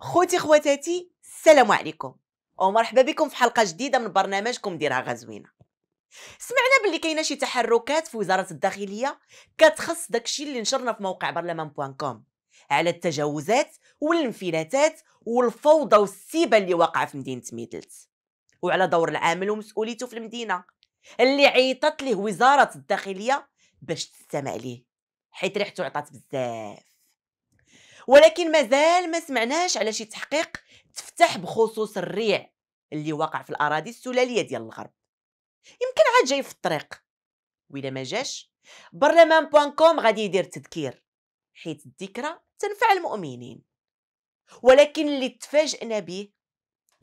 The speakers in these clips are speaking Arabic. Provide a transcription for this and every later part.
خوتي خواتاتي السلام عليكم ومرحبا بكم في حلقه جديده من برنامجكم ديرها غزوينه سمعنا باللي كاينه شي تحركات في وزاره الداخليه كتخص داكشي اللي نشرنا في موقع برلمان بوان كوم على التجاوزات والانفلاتات والفوضى والسيبه اللي واقعه في مدينه ميدلت وعلى دور العامل ومسؤوليته في المدينه اللي عيطت ليه وزاره الداخليه باش تستمع ليه حيت ريحته عطات بزاف ولكن مازال ما سمعناش على شي تحقيق تفتح بخصوص الريع اللي واقع في الاراضي السلاليه ديال الغرب يمكن عاد جاي في الطريق وإلا ما جاش برلمان بوان كوم غادي يدير تذكير حيت الذكرى تنفع المؤمنين ولكن اللي تفاجئنا به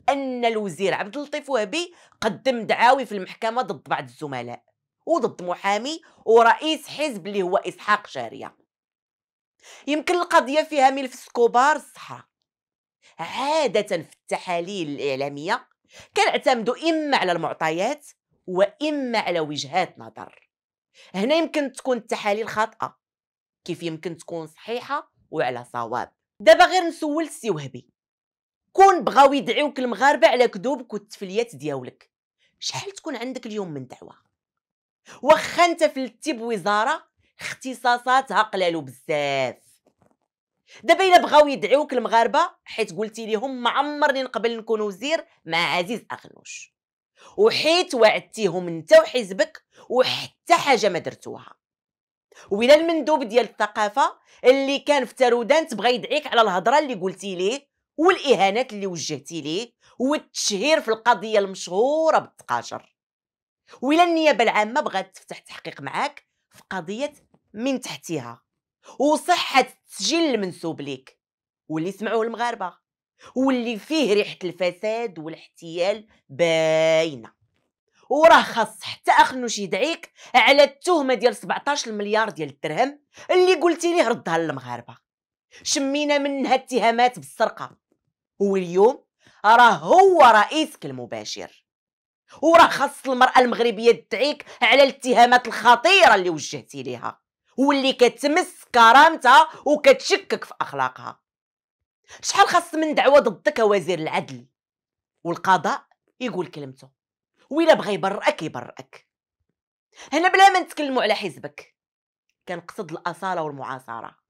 أن الوزير عبد اللطيف وهبي قدم دعاوي في المحكمة ضد بعض الزملاء وضد محامي ورئيس حزب اللي هو إسحاق شارية يمكن القضية فيها ملف كبار الصحراء عادة في التحاليل الإعلامية كنعتمدوا إما على المعطيات وإما على وجهات نظر هنا يمكن تكون التحاليل خاطئة كيف يمكن تكون صحيحة وعلى صواب دابا غير نسول السي وهبي كون بغاو يدعيوك المغاربه على كذوبك والتفليات ديالك شحال تكون عندك اليوم من دعوه واخا انت فلتي بوزاره اختصاصاتها قلالو بزاف دابا الا بغاو يدعيوك المغاربه حيت قلتي ليهم ما عمرني نقبل نكون وزير مع عزيز اغنوش وحيت وعدتيهم انت وحزبك وحتى حاجه ما درتوها ولا المندوب ديال الثقافه اللي كان في تارودان تبغى يدعيك على الهضره اللي قلتي ليه والاهانات اللي وجهتي ليه والتشهير في القضيه المشهوره بالتقاجر ولا النيابه العامه بغات تفتح تحقيق معاك في قضيه من تحتها وصحه التسجيل المنسوب ليك واللي سمعوه المغاربه واللي فيه ريحه الفساد والاحتيال باينه وراه خاص حتى اخنوش يدعيك على التهمه ديال 17 مليار ديال الدرهم اللي قلتي ليه ردها للمغاربه شمينا منها اتهامات بالسرقه واليوم راه هو رئيسك المباشر وراه خاص المرأة المغربية تدعيك على الاتهامات الخطيرة اللي وجهتي ليها واللي كتمس كرامتها وكتشكك في أخلاقها شحال خاص من دعوة ضدك وزير العدل والقضاء يقول كلمته ويلا بغى يبرئك يبرئك هنا بلا ما نتكلموا على حزبك كنقصد الأصالة والمعاصرة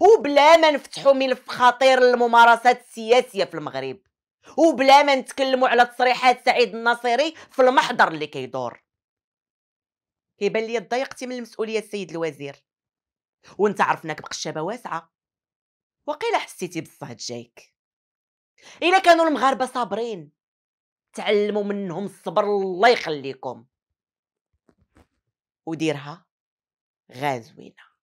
وبلا ما نفتحوا ملف خطير للممارسات السياسيه في المغرب وبلا ما نتكلموا على تصريحات سعيد الناصري في المحضر اللي كيدور كيبان لي ضيقتي من المسؤوليه السيد الوزير وانت عرفناك بقشابه واسعه وقيلا حسيتي بالصهد جايك الا كانوا المغاربه صابرين تعلموا منهم الصبر الله يخليكم وديرها غازوينه